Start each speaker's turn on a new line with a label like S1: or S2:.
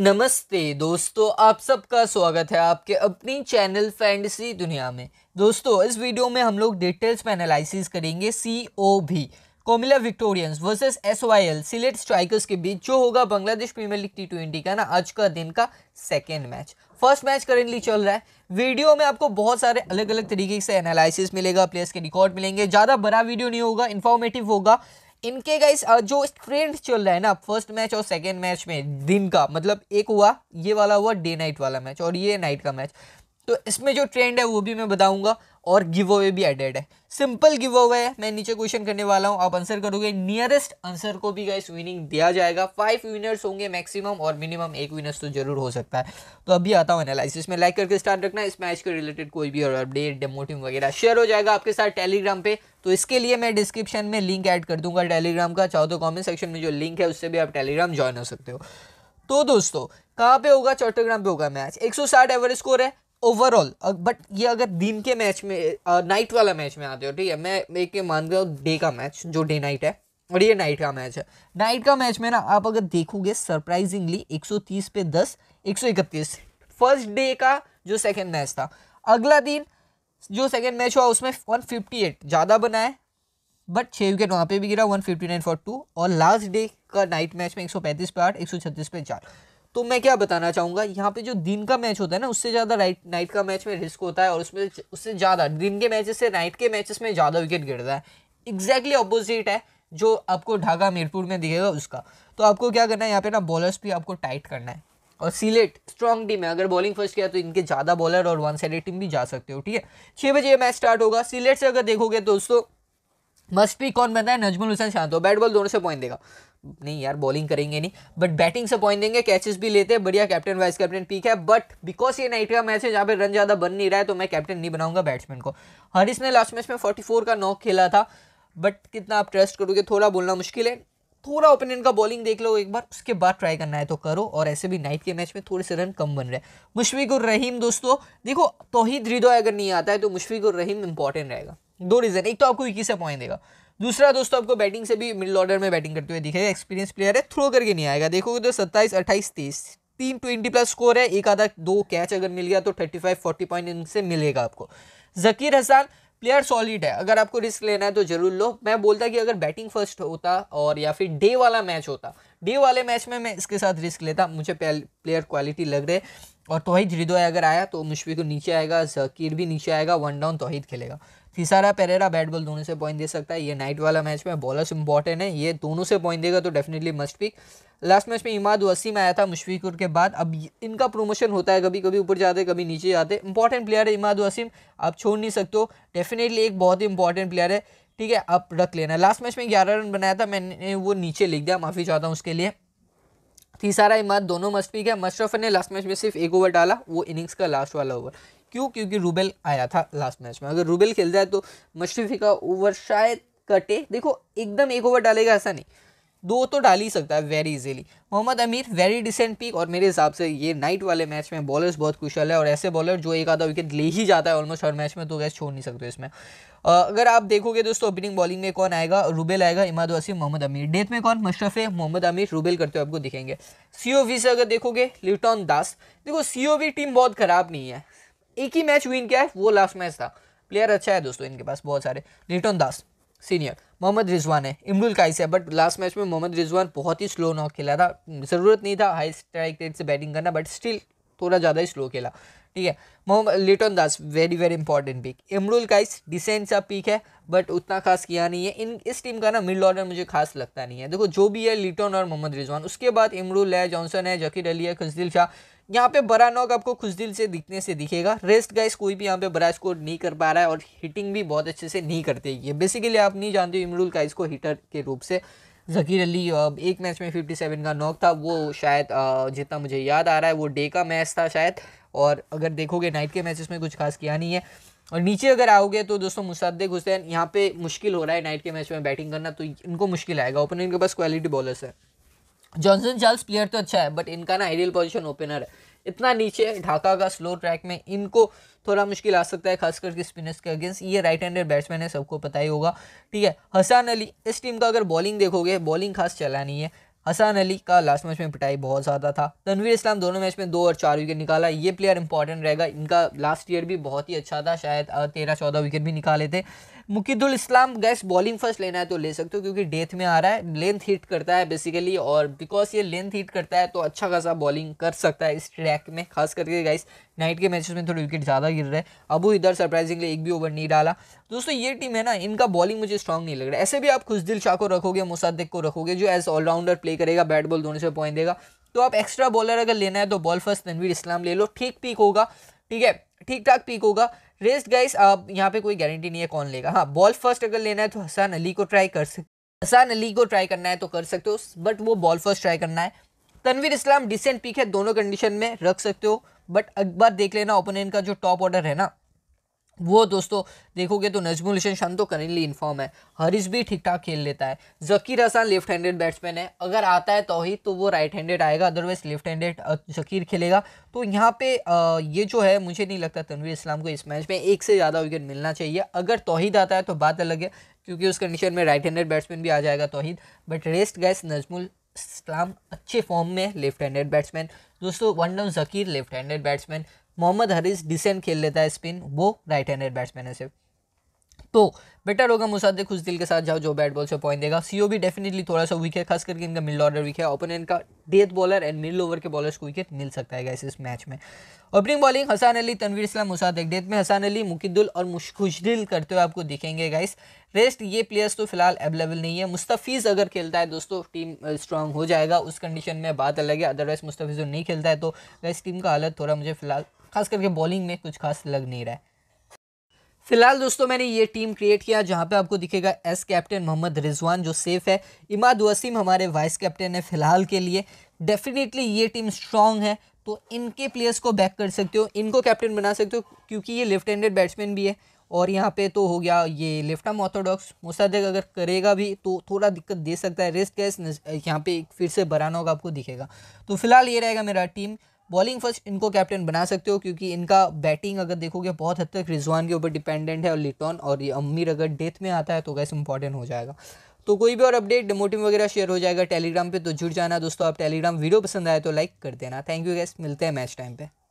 S1: नमस्ते दोस्तों आप सबका स्वागत है आपके अपनी चैनल फैंटेसी दुनिया में दोस्तों इस वीडियो में हम लोग डिटेल्स में एनालिसिस करेंगे सी ओ भी Comilla Victorians versus S Y L Sylhet Strikers के बीच जो होगा Bangladesh Premier League T twenty का ना आज का दिन का second match first match currently चल रहा है वीडियो में आपको बहुत सारे अलग अलग तरीके से एनालिसिस मिलेगा प्लेयर्स के रिकॉर्ड मिलेंगे ज़्यादा बड़ा वीडियो नहीं होगा इन्फॉर्मेटिव होगा इनके गाइस जो ट्रेंड चल रहा है ना फर्स्ट मैच और सेकेंड मैच में दिन का मतलब एक हुआ ये वाला हुआ डे नाइट वाला मैच और ये नाइट का मैच तो इसमें जो ट्रेंड है वो भी मैं बताऊंगा और गिव अवे भी एडेड है सिंपल गिव अवे है मैं नीचे क्वेश्चन करने वाला हूँ आप आंसर करोगे नियरेस्ट आंसर को भी गाइस विनिंग दिया जाएगा फाइव विनर्स होंगे मैक्सिमम और मिनिमम एक विनर्स तो जरूर हो सकता है तो अभी आता हूँ एनालिस में लाइक करके स्टार्ट रखना इस मैच के रिलेटेड कोई भी और अपडेट डेमोटिव वगैरह शेयर हो जाएगा आपके साथ टेलीग्राम पे तो इसके लिए मैं डिस्क्रिप्शन में लिंक ऐड कर दूंगा टेलीग्राम का चाहो तो कमेंट सेक्शन में जो लिंक है उससे भी आप टेलीग्राम ज्वाइन हो सकते हो तो दोस्तों कहाँ पे होगा चौटोग्राम पे होगा मैच 160 एवरेज स्कोर है ओवरऑल बट ये अगर दिन के मैच में नाइट वाला मैच में आते हो ठीक है मैं एक मान गया डे का मैच जो डे नाइट है और ये नाइट का मैच है नाइट का मैच में ना आप अगर देखोगे सरप्राइजिंगली 130 पे 10 131 फर्स्ट डे का जो सेकंड मैच था अगला दिन जो सेकेंड मैच हुआ उसमें वन फिफ्टी एट ज़्यादा बनाए बट छः विकेट वहाँ पे भी गिरा one fifty nine for two और लास्ट डे का नाइट मैच में एक सौ पैंतीस पे आठ एक सौ छत्तीस पे चार तो मैं क्या बताना चाहूँगा यहाँ पे जो दिन का मैच होता है ना उससे ज़्यादा राइट नाइट का मैच में रिस्क होता है और उसमें उससे ज़्यादा दिन के मैचेस से नाइट के मैचेस में ज़्यादा विकेट गिरता है एग्जैक्टली अपोजिट है जो आपको ढाका मीरपुर में दिखेगा उसका तो आपको क्या करना है यहाँ पे ना बॉलर्स भी आपको टाइट करना है और सिलेट स्ट्रॉन्ग टीम है अगर बॉलिंग फर्स्ट किया तो इनके ज़्यादा बॉलर और वन साइडेड टीम भी जा सकते हो ठीक है छः बजे ये मैच स्टार्ट होगा सिलेट से अगर देखोगे तो दोस्तों मस्ट भी कौन बनता है नजमुल हुसैन शांत हो बैट बॉल दोनों से पॉइंट देगा नहीं यार बॉलिंग करेंगे नहीं बट बैटिंग से पॉइंट देंगे कैचेस भी लेते हैं बढ़िया कैप्टन वाइस कैप्टन पीक है बट बिकॉज ये नाइट का मैच है जहाँ पे रन ज़्यादा बन नहीं रहा है तो मैं कैप्टन नहीं बनाऊंगा बैट्समैन को हरिस ने लास्ट मैच में फोर्टी फोर का नॉक खेला था बट कितना आप ट्रस्ट करोगे थोड़ा बोलना मुश्किल है थोड़ा ओपनियन का बॉलिंग देख लो एक बार उसके बाद ट्राई करना है तो करो और ऐसे भी नाइट के मैच में थोड़े से रन कम बन रहे हैं मुशफिक और रहीम दोस्तों देखो तोहिद हृदय अगर नहीं आता है तो मुशफिक और रहीम इंपॉर्टेंट रहेगा दो रीज़न एक तो आपको इक्कीस से पॉइंट देगा दूसरा दोस्तों आपको बैटिंग से भी मिडिल ऑर्डर में बैटिंग करते हुए दिखेगा एक्सपीरियंस प्लेयर है थ्रो करके नहीं आएगा देखोगे तो सत्ताईस अट्ठाईस तीस तीन ट्वेंटी प्लस स्कोर है एक आधा दो कैच अगर मिल गया तो थर्टी फाइव फोर्टी पॉइंट इनसे मिलेगा आपको जकीर हसान प्लेयर सॉलिड है अगर आपको रिस्क लेना है तो जरूर लो मैं बोलता कि अगर बैटिंग फर्स्ट होता और या फिर डे वाला मैच होता डे वाले मैच में मैं इसके साथ रिस्क लेता मुझे प्लेयर क्वालिटी लग रहे और तोहिद हृदय अगर आया तो मुशफिक नीचे आएगा जकीर भी नीचे आएगा वन डाउन तोहिद खेलेगा फिसारा पेरेरा बैट बॉल दोनों से पॉइंट दे सकता है ये नाइट वाला मैच में बॉलर्स इंपॉर्टेंट है ये दोनों से पॉइंट देगा तो definitely must pick last match में इमाद वसीम आया था मुशफिकुर के बाद अब इनका प्रमोशन होता है कभी कभी ऊपर जाते कभी नीचे जाते इंपॉर्टेंट प्लेयर है इमाद वसीम आप छोड़ नहीं सकते हो डेफिनेटली एक बहुत ही इंपॉर्टेंट प्लेयर है ठीक है आप रख लेना लास्ट मैच में ग्यारह रन बनाया था मैंने वो नीचे लिख दिया माफ़ी चाहता हूँ उसके लिए तीसरा इमाद दोनों मस्ट पी गया मशरफ ने लास्ट मैच में सिर्फ एक ओवर डाला वो इनिंग्स का लास्ट वाला ओवर क्यों क्योंकि रूबेल आया था लास्ट मैच में अगर रूबेल खेल जाए तो मशरफी का ओवर शायद कटे देखो एकदम एक ओवर डालेगा ऐसा नहीं दो तो डाल ही सकता है वेरी इजीली मोहम्मद अमीर वेरी डिसेंट पिक और मेरे हिसाब से ये नाइट वाले मैच में बॉलर्स बहुत कुशल है और ऐसे बॉलर जो एक आधा विकेट ले ही जाता है ऑलमोस्ट हर मैच में तो गैस छोड़ नहीं सकते इसमें अगर आप देखोगे दोस्तों ओपनिंग बॉलिंग में कौन आएगा रुबेल आएगा इमाद वसीम मोहम्मद अमीर डेथ में कौन मशरफ है मोहम्मद अमीर रूबेल करते हुए आपको दिखेंगे सी से अगर देखोगे लिटॉन दास देखो सी टीम बहुत ख़राब नहीं है एक ही मैच विन किया है वो लास्ट मैच था प्लेयर अच्छा है दोस्तों इनके पास बहुत सारे लिटॉन दास सीनियर मोहम्मद रिजवान है इमरुल काइस है बट लास्ट मैच में मोहम्मद रिजवान बहुत ही स्लो नॉक खेला था ज़रूरत नहीं था हाई स्ट्राइक रेट से बैटिंग करना बट स्टिल थोड़ा ज़्यादा ही स्लो खेला ठीक है Mohammad Litton Das very very important pick Imrul Kayes decent सा पिक है बट उतना खास किया नहीं है इन इस टीम का ना मिड ऑर्डर मुझे खास लगता नहीं है देखो जो भी है लिटन और मोहम्मद रिजवान उसके बाद इमरुल है जॉनसन है जकीर अली है खजदिल शाह यहाँ पे बड़ा नॉक आपको खुश दिल से दिखने से दिखेगा रेस्ट गाइस कोई भी यहाँ पे बड़ा स्कोर नहीं कर पा रहा है और हिटिंग भी बहुत अच्छे से नहीं करते ये बेसिकली आप नहीं जानते इमरुल का को हिटर के रूप से जकीर अली एक मैच में 57 का नॉक था वो शायद जितना मुझे याद आ रहा है वो डे का मैच था शायद और अगर देखोगे नाइट के मैचेस में कुछ खास किया नहीं है और नीचे अगर आओगे तो दोस्तों मुसद्दिक हुसैन यहाँ पे मुश्किल हो रहा है नाइट के मैच में बैटिंग करना तो इनको मुश्किल आएगा ओपनिंग के पास क्वालिटी बॉलर्स है जॉनसन चार्ल्स प्लेयर तो अच्छा है बट इनका ना आइडियल पोजिशन ओपनर है इतना नीचे ढाका का स्लो ट्रैक में इनको थोड़ा मुश्किल आ सकता है खास करके स्पिनर्स के अगेंस्ट ये राइट हैंडेड बैट्समैन है सबको पता ही होगा ठीक है हसन अली इस टीम का अगर बॉलिंग देखोगे बॉलिंग खास चला नहीं है हसन अली का लास्ट मैच में पिटाई बहुत ज़्यादा था तनवीर इस्लाम दोनों मैच में दो और चार विकेट निकाला ये प्लेयर इंपॉर्टेंट रहेगा इनका लास्ट ईयर भी बहुत ही अच्छा था शायद तेरह चौदह विकेट भी निकाले थे Mukidul Islam guys bowling first लेना है तो ले सकते हो क्योंकि डेथ में आ रहा है लेंथ हिट करता है बेसिकली और बिकॉज ये लेंथ हिट करता है तो अच्छा खासा बॉलिंग कर सकता है इस ट्रैक में खास करके गैस नाइट के मैचेस में थोड़ी विकेट ज़्यादा गिर रहे हैं अबू इधर सरप्राइजिंगली एक भी ओवर नहीं डाला दोस्तों ये टीम है ना इनका बॉलिंग मुझे स्ट्रॉन्ग नहीं लग रहा है ऐसे भी आप खुशदिल शाह को रखोगे मुसादिक को रखोगे जो एज ऑलराउंडर प्ले करेगा बैट बॉल दोनों से पॉइंट देगा तो आप एक्स्ट्रा बॉलर अगर लेना है तो बॉल फर्स्ट तनवीर इस्लाम ले लो ठीक पीक होगा ठीक है ठीक ठाक पीक होगा रेस्ट गाइस अब यहाँ पे कोई गारंटी नहीं है कौन लेगा हाँ बॉल फर्स्ट अगर लेना है तो हसान अली को ट्राई कर सकते हसान अली को ट्राई करना है तो कर सकते हो बट वो बॉल फर्स्ट ट्राई करना है तनवीर इस्लाम डिसेंट पीक है दोनों कंडीशन में रख सकते हो बट एक बार देख लेना ओपोनेंट का जो टॉप ऑर्डर है ना वो दोस्तों देखोगे तो नजमुल हसन शान तो करेंटली इन्फॉर्म है हरीश भी ठीक ठाक खेल लेता है Zakir Hasan left handed batsman है अगर आता है तोहिद तो वो राइट हैंडेड आएगा अदरवाइज लेफ्ट हैंडेड जकीर खेलेगा तो यहाँ पे ये जो है मुझे नहीं लगता तनवीर इस्लाम को इस मैच में एक से ज़्यादा विकेट मिलना चाहिए अगर तोहिद आता है तो बात अलग है क्योंकि उस कंडीशन में राइट हैंडेड बैट्समैन भी आ जाएगा Towhid but rest guys Najmul Islam अच्छे फॉर्म में लेफ्ट हैंडेड बैट्समैन दोस्तों one down Zakir left handed batsman Mohammad Haris decent खेल लेता है स्पिन वो राइट हैंडेड बैट्समैन है सिर्फ तो बेटर होगा मुसादिक खुश दिल के साथ जाओ जो बैट बॉल से पॉइंट देगा सीओ भी डेफिनेटली थोड़ा सा विकेट है खास करके इनका मिड ऑर्डर विकेट है ओपोनेंट का death bowler and middle over के बॉलर्स को विकेट मिल सकता है इस मैच में opening bowling Hasan Ali Tanvir Islam Musadiq death में हसान अली मुकिदुल और खुशदिल करते हुए आपको दिखेंगे गाइस रेस्ट ये प्लेयर्स तो फिलहाल अवेलेबल नहीं है मुस्तफ़ीज़ अगर खेलता है दोस्तों टीम स्ट्रांग uh, हो जाएगा उस कंडीशन में बात अलग है अदरवाइज़ मुस्तफ़ीज़ तो नहीं खेलता है तो गाइस टीम का हालत थोड़ा मुझे फिलहाल खास करके बॉलिंग में कुछ खास लग नहीं रहा है फिलहाल दोस्तों मैंने ये टीम क्रिएट किया जहाँ पे आपको दिखेगा एस कैप्टन मोहम्मद रिजवान जो सेफ है इमाद वसीम हमारे वाइस कैप्टन है फिलहाल के लिए डेफिनेटली ये टीम स्ट्रांग है तो इनके प्लेयर्स को बैक कर सकते हो इनको कैप्टन बना सकते हो क्योंकि ये लेफ्ट हैंडेड बैट्समैन भी है और यहाँ पे तो हो गया ये लेफ्ट आर्म ऑर्थोडॉक्स मुसादिक अगर करेगा भी तो थोड़ा दिक्कत दे सकता है रिस्क है यहाँ पे फिर से बराना होगा आपको दिखेगा तो फिलहाल ये रहेगा मेरा टीम बॉलिंग फर्स्ट इनको कैप्टन बना सकते हो क्योंकि इनका बैटिंग अगर देखोगे बहुत हद तक रिजवान के ऊपर डिपेंडेंट है और लिटॉन और ये अमीर अगर डेथ में आता है तो गैस इंपॉर्टेंट हो जाएगा तो कोई भी और अपडेट डेमोटिव वगैरह शेयर हो जाएगा टेलीग्राम पे तो जुड़ जाना दोस्तों आप टेलीग्राम वीडियो पसंद आए तो लाइक कर देना थैंक यू गैस मिलते हैं मैच टाइम पर